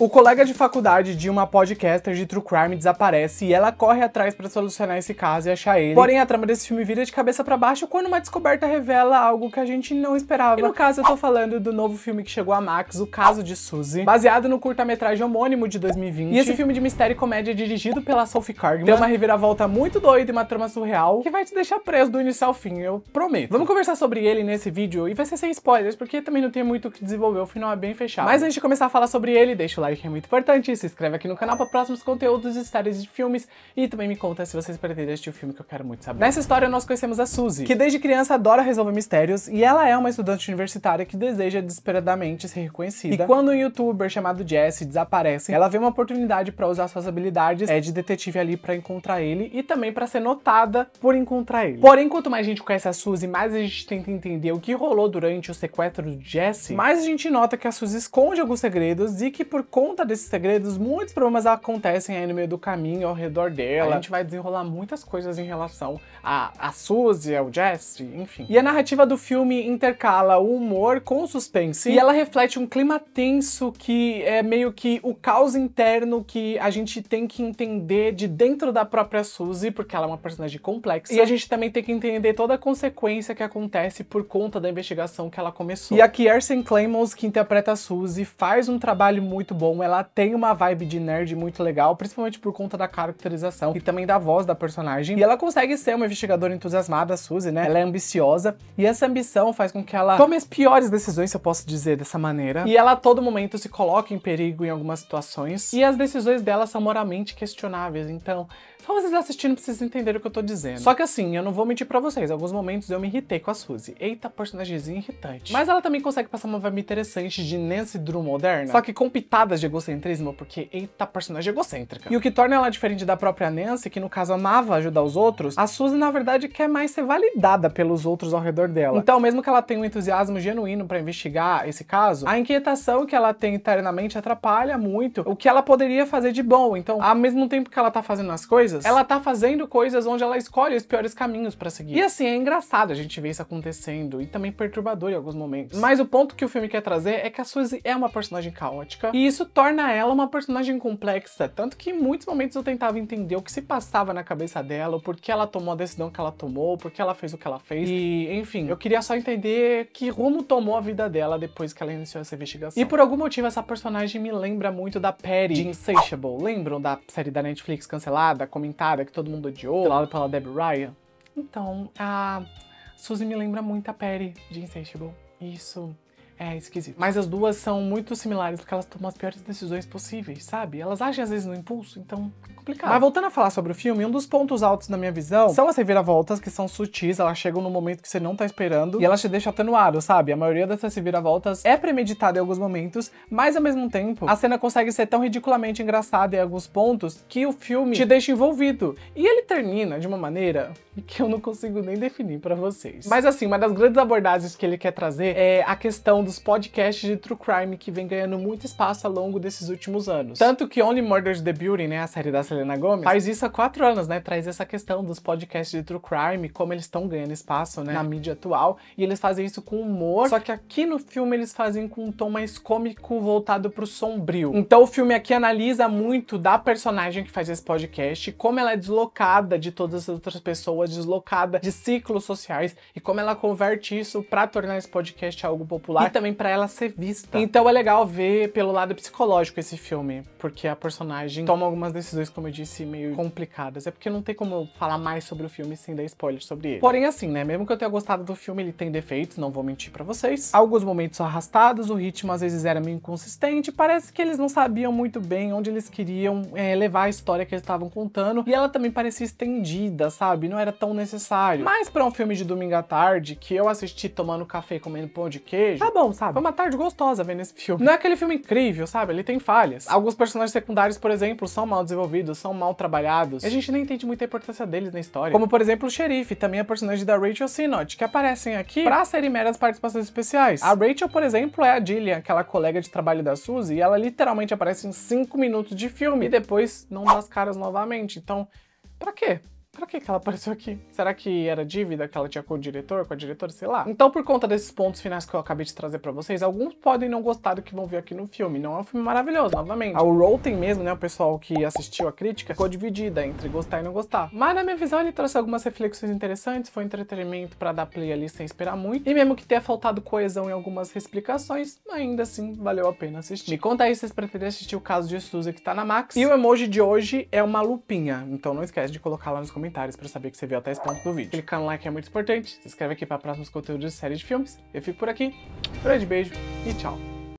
O colega de faculdade de uma podcaster de true crime desaparece e ela corre atrás para solucionar esse caso e achar ele. Porém, a trama desse filme vira de cabeça para baixo quando uma descoberta revela algo que a gente não esperava. E no caso, eu tô falando do novo filme que chegou a Max, O Caso de Suzy, baseado no curta-metragem homônimo de 2020. E esse filme de mistério e comédia é dirigido pela Sophie Cargman. Tem uma reviravolta muito doida e uma trama surreal que vai te deixar preso do início ao fim, eu prometo. Vamos conversar sobre ele nesse vídeo e vai ser sem spoilers, porque também não tem muito o que desenvolver, o final é bem fechado. Mas antes de começar a falar sobre ele, deixa o like like é muito importante, se inscreve aqui no canal para próximos conteúdos, e histórias de filmes e também me conta se vocês pretendem assistir o um filme que eu quero muito saber. Nessa história nós conhecemos a Suzy, que desde criança adora resolver mistérios e ela é uma estudante universitária que deseja desesperadamente ser reconhecida. E quando um youtuber chamado Jesse desaparece, ela vê uma oportunidade para usar suas habilidades é, de detetive ali para encontrar ele e também para ser notada por encontrar ele. Porém, quanto mais a gente conhece a Suzy, mais a gente tenta entender o que rolou durante o sequestro do Jesse, mais a gente nota que a Suzy esconde alguns segredos e que por conta desses segredos, muitos problemas acontecem aí no meio do caminho, ao redor dela. A gente vai desenrolar muitas coisas em relação a, a Suzy, ao Jesse, enfim. E a narrativa do filme intercala o humor com o suspense. E ela reflete um clima tenso que é meio que o caos interno que a gente tem que entender de dentro da própria Suzy, porque ela é uma personagem complexa. E a gente também tem que entender toda a consequência que acontece por conta da investigação que ela começou. E aqui Arsene Clemons, que interpreta a Suzy, faz um trabalho muito bom, ela tem uma vibe de nerd muito legal, principalmente por conta da caracterização e também da voz da personagem. E ela consegue ser uma investigadora entusiasmada, a Suzy, né? Ela é ambiciosa e essa ambição faz com que ela tome as piores decisões, se eu posso dizer dessa maneira. E ela a todo momento se coloca em perigo em algumas situações e as decisões dela são moralmente questionáveis, então só vocês assistindo pra vocês entenderem o que eu tô dizendo. Só que assim, eu não vou mentir pra vocês, alguns momentos eu me irritei com a Suzy. Eita, personagemzinha irritante. Mas ela também consegue passar uma vibe interessante de Nancy Drew moderna, só que com pitada de egocentrismo, porque eita personagem egocêntrica. E o que torna ela diferente da própria Nancy, que no caso amava ajudar os outros, a Suzy na verdade quer mais ser validada pelos outros ao redor dela. Então, mesmo que ela tenha um entusiasmo genuíno para investigar esse caso, a inquietação que ela tem internamente atrapalha muito o que ela poderia fazer de bom. Então, ao mesmo tempo que ela tá fazendo as coisas, ela tá fazendo coisas onde ela escolhe os piores caminhos para seguir. E assim, é engraçado a gente ver isso acontecendo e também perturbador em alguns momentos. Mas o ponto que o filme quer trazer é que a Suzy é uma personagem caótica e isso isso torna ela uma personagem complexa, tanto que em muitos momentos eu tentava entender o que se passava na cabeça dela, o porquê ela tomou a decisão que ela tomou, por que ela fez o que ela fez. E, enfim, eu queria só entender que rumo tomou a vida dela depois que ela iniciou essa investigação. E por algum motivo essa personagem me lembra muito da Perry de Insatiable. Lembram da série da Netflix cancelada, comentada, que todo mundo odiou, lá pela Debbie Ryan? Então, a Suzy me lembra muito a Perry de Insatiable. Isso é esquisito. Mas as duas são muito similares porque elas tomam as piores decisões possíveis, sabe? Elas agem às vezes no impulso, então é complicado. Mas voltando a falar sobre o filme, um dos pontos altos na minha visão são as reviravoltas que são sutis, elas chegam no momento que você não tá esperando e elas te deixam até no sabe? A maioria dessas reviravoltas é premeditada em alguns momentos, mas ao mesmo tempo a cena consegue ser tão ridiculamente engraçada em alguns pontos que o filme te deixa envolvido. E ele termina de uma maneira que eu não consigo nem definir para vocês. Mas assim, uma das grandes abordagens que ele quer trazer é a questão do dos podcasts de true crime que vem ganhando muito espaço ao longo desses últimos anos. Tanto que Only Murders in the Building, né, a série da Selena Gomez, faz isso há quatro anos, né, traz essa questão dos podcasts de true crime, como eles estão ganhando espaço, né, é. na mídia atual, e eles fazem isso com humor, só que aqui no filme eles fazem com um tom mais cômico voltado pro sombrio. Então o filme aqui analisa muito da personagem que faz esse podcast, como ela é deslocada de todas as outras pessoas, deslocada de ciclos sociais, e como ela converte isso para tornar esse podcast algo popular também para ela ser vista. Tá. Então é legal ver pelo lado psicológico esse filme, porque a personagem toma algumas decisões, como eu disse, meio complicadas. É porque não tem como falar mais sobre o filme sem dar spoiler sobre ele. Porém, assim, né? Mesmo que eu tenha gostado do filme, ele tem defeitos, não vou mentir para vocês. Alguns momentos arrastados, o ritmo às vezes era meio inconsistente, parece que eles não sabiam muito bem onde eles queriam é, levar a história que eles estavam contando, e ela também parecia estendida, sabe? Não era tão necessário. Mas para um filme de domingo à tarde, que eu assisti tomando café e comendo pão de queijo, tá bom, bom, sabe? Foi uma tarde gostosa vendo esse filme. Não é aquele filme incrível, sabe? Ele tem falhas. Alguns personagens secundários, por exemplo, são mal desenvolvidos, são mal trabalhados. E a gente nem entende muita importância deles na história. Como, por exemplo, o xerife, também a é personagem da Rachel Sinnott, que aparecem aqui pra serem meras participações especiais. A Rachel, por exemplo, é a Jillian, aquela colega de trabalho da Suzy, e ela literalmente aparece em 5 minutos de filme e depois não dá as caras novamente. Então, pra quê? Pra que, que ela apareceu aqui? Será que era dívida que ela tinha com o diretor, com a diretora, sei lá? Então, por conta desses pontos finais que eu acabei de trazer pra vocês, alguns podem não gostar do que vão ver aqui no filme. Não é um filme maravilhoso, novamente. A ah, Rotten mesmo, né, o pessoal que assistiu a crítica, ficou dividida entre gostar e não gostar. Mas na minha visão, ele trouxe algumas reflexões interessantes, foi entretenimento pra dar play ali sem esperar muito. E mesmo que tenha faltado coesão em algumas explicações, ainda assim, valeu a pena assistir. Me conta aí se vocês pretendem assistir o caso de Suzy que tá na Max. E o emoji de hoje é uma lupinha, então não esquece de colocar lá nos comentários comentários para saber que você viu até esse ponto do vídeo. Clicar no like é muito importante, se inscreve aqui para próximos conteúdos de série de filmes. Eu fico por aqui, grande beijo e tchau!